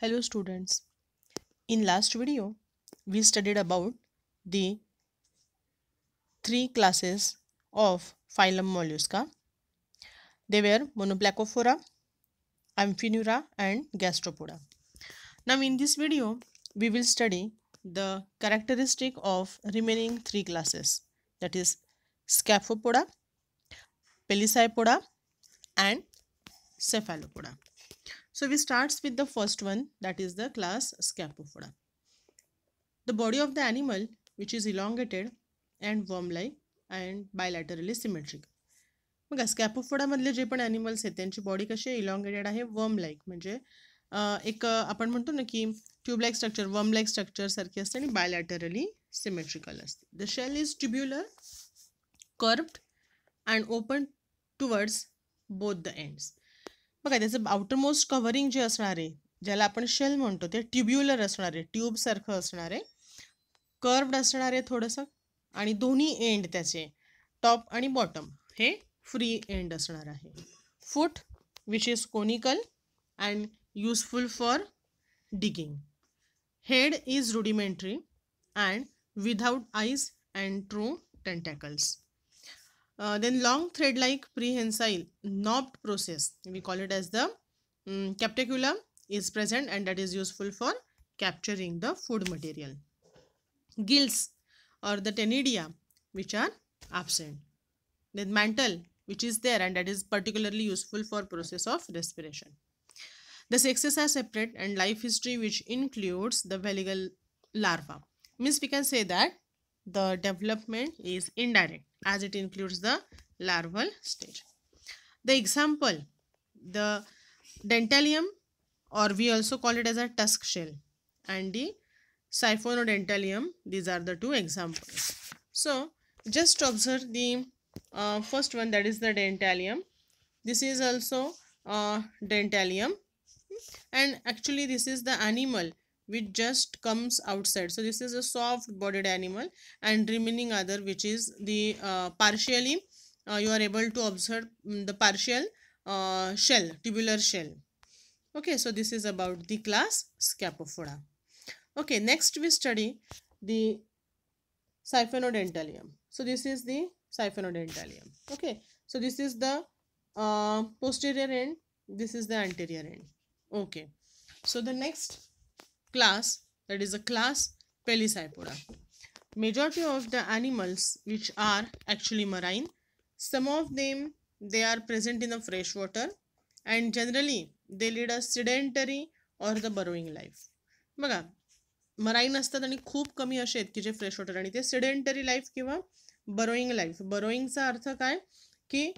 Hello students. In last video, we studied about the three classes of phylum Mollusca. They were Monoplacophora, Amphinura and Gastropoda. Now in this video, we will study the characteristic of remaining three classes that is Scaphopoda, Pelicypoda and Cephalopoda. So we starts with the first one that is the class Scapopoda. The body of the animal which is elongated and worm-like and bilaterally symmetric मग स्कॅपोफोडामधले जे पण animals आहेत त्यांची body कशी elongated आहे worm like म्हणजे एक आपण म्हणतो ना की tubelike structure worm like structure सारखी असते आणि बायलॅटरली सिमेट्रिकल असते the shell is tubular curved and open towards both the ends बघा त्याचं मोस्ट कव्हरिंग जे असणार आहे ज्याला आपण शेल म्हणतो ते ट्युब्युलर असणार आहे ट्यूबसारखं असणार आहे कर्वड असणार आहे थोडंसं आणि दोन्ही एंड त्याचे टॉप आणि बॉटम हे फ्री एंड असणार आहे foot which is conical and useful for digging head is rudimentary and without eyes and true tentacles Uh, then long thread like prehensile knobbed process we call it as the um, mm, captaculum is present and that is useful for capturing the food material gills or the tenidia which are absent then mantle which is there and that is particularly useful for process of respiration the sexes are separate and life history which includes the veligal larva means we can say that the development is indirect as it includes the larval stage. The example, the dentalium or we also call it as a tusk shell and the siphonodentalium, these are the two examples. So, just observe the uh, first one that is the dentalium. This is also uh, dentalium and actually this is the animal which just comes outside so this is a soft bodied animal and remaining other which is the uh, partially uh, you are able to observe mm, the partial uh, shell tubular shell okay so this is about the class scapophora okay next we study the siphonodentalium so this is the siphonodentalium okay so this is the uh, posterior end this is the anterior end okay so the next class, that is a class Pelicypoda. Majority of the animals which are actually marine, some of them they are present in the freshwater and generally they lead a sedentary or the burrowing life. बघा marine असतात आणि खूप कमी असे आहेत की जे fresh water आणि ते सिडेंटरी लाईफ किंवा बरोईंग लाईफ बरोईंगचा अर्थ काय की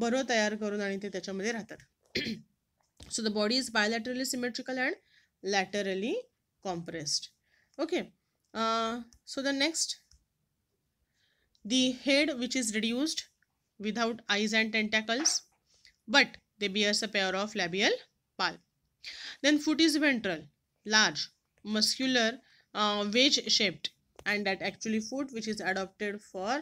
बरो तयार करून आणि ते त्याच्यामध्ये राहतात so the body is bilaterally symmetrical and laterally compressed okay uh, so the next the head which is reduced without eyes and tentacles but they bear a pair of labial palp then foot is ventral large muscular uh, wedge shaped and that actually foot which is adopted for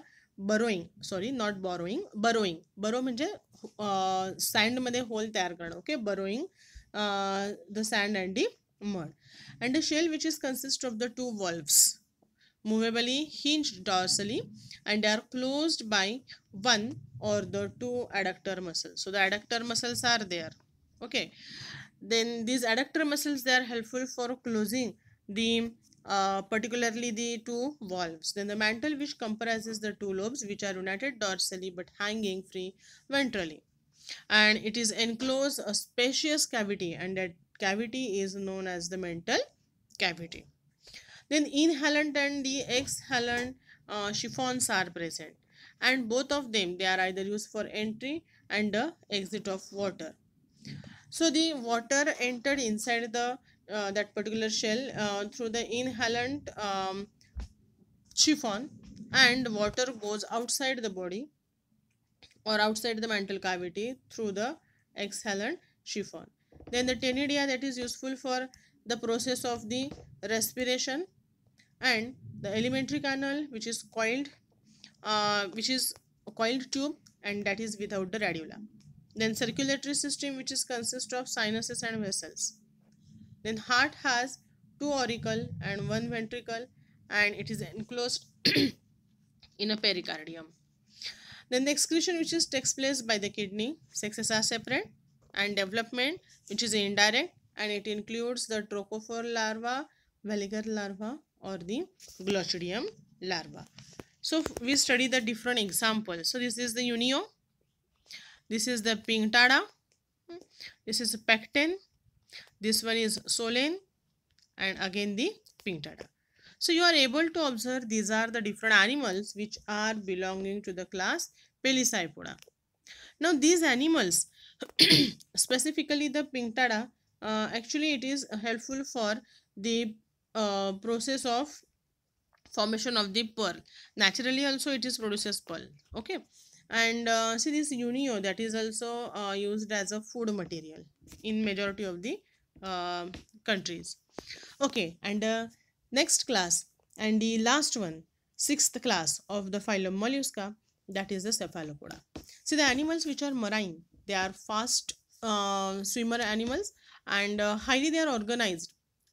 Sorry, not burrowing, burrowing burrowing burrow sand, सँडमध्ये whole तयार करणं Okay, बरोईंग uh, the sand and the mud, and a shell which is consist of the two valves, movably hinged dorsally, and are closed by one or the two adductor muscles. So the adductor muscles are there. Okay, then these adductor muscles they are helpful for closing the uh, particularly the two valves. Then the mantle which comprises the two lobes which are united dorsally but hanging free ventrally. And it is enclosed a spacious cavity and that cavity is known as the mental cavity. Then inhalant and the exhalant uh, chiffons are present and both of them they are either used for entry and the uh, exit of water. So the water entered inside the uh, that particular shell uh, through the inhalant um, chiffon and water goes outside the body or outside the mantle cavity through the exhalant chiffon. Then the tenidia that is useful for the process of the respiration and the elementary canal which is coiled uh, which is coiled tube and that is without the radula. Then circulatory system which is consist of sinuses and vessels. Then heart has two auricle and one ventricle and it is enclosed in a pericardium. Then the excretion which is takes place by the kidney, sexes are separate and development which is indirect and it includes the trochophore larva, veliger larva or the glostridium larva. So we study the different examples. So this is the unio, this is the pinctada, this is pecten, this one is solen and again the pinctada. So you are able to observe these are the different animals which are belonging to the class Pelicypoda. Now these animals specifically the pinktada uh, actually it is helpful for the uh, process of formation of the pearl naturally also it is produces pearl okay and uh, see this unio that is also uh, used as a food material in majority of the uh, countries okay and uh, next class and the last one sixth class of the phylum mollusca that is the cephalopoda see the animals which are marine they are fast uh, swimmer animals and uh, highly they are organized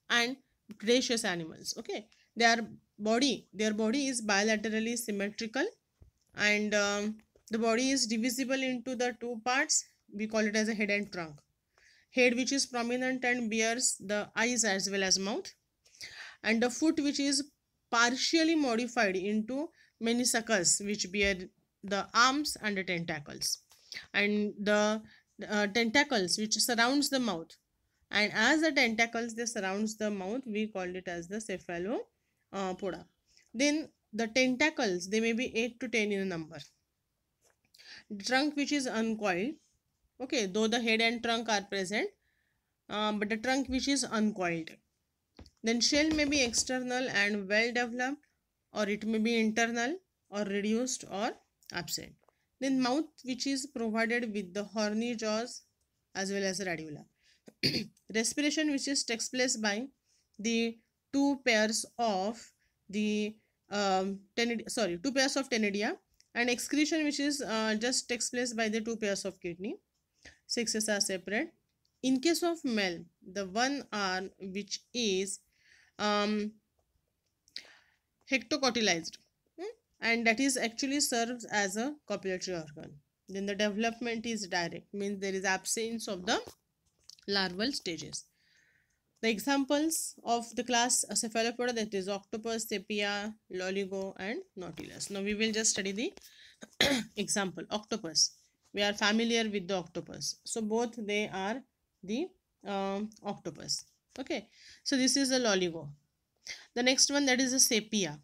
and gracious animals okay their body their body is bilaterally symmetrical and um, the body is divisible into the two parts we call it as a head and trunk head which is prominent and bears the eyes as well as mouth and the foot which is partially modified into many suckers which bear the arms and the tentacles and the uh, tentacles which surrounds the mouth and as the tentacles they surrounds the mouth we called it as the cephalopoda uh, then the tentacles they may be 8 to 10 in number trunk which is uncoiled okay though the head and trunk are present uh, but the trunk which is uncoiled then shell may be external and well developed or it may be internal or reduced or absent then mouth which is provided with the horny jaws as well as radula. Respiration which is takes place by the two pairs of the um, tenid sorry two pairs of tenidia and excretion which is uh, just takes place by the two pairs of kidney. Sexes are separate. In case of male, the one arm which is um, hectocotylized and that is actually serves as a copulatory organ. Then the development is direct means there is absence of the larval stages. The examples of the class cephalopoda that is octopus, sepia, loligo and nautilus. Now we will just study the example octopus. We are familiar with the octopus. So both they are the um, octopus. Okay. So this is the loligo. The next one that is the sepia.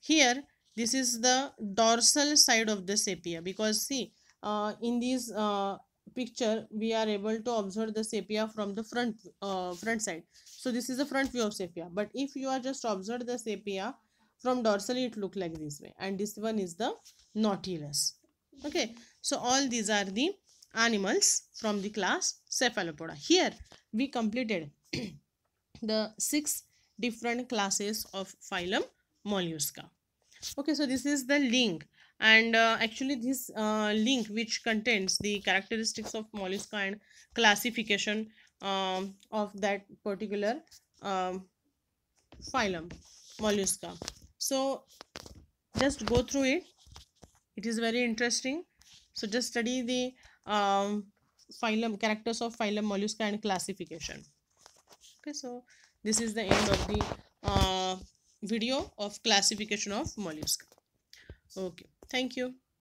Here this is the dorsal side of the sepia because see uh, in this uh, picture we are able to observe the sepia from the front uh, front side so this is the front view of sepia but if you are just observe the sepia from dorsally it look like this way and this one is the nautilus okay so all these are the animals from the class cephalopoda here we completed the six different classes of phylum mollusca okay so this is the link and uh, actually this uh, link which contains the characteristics of mollusca and classification um, of that particular um, phylum mollusca so just go through it it is very interesting so just study the um, phylum characters of phylum mollusca and classification okay so this is the end of the uh, video of classification of mollusca okay thank you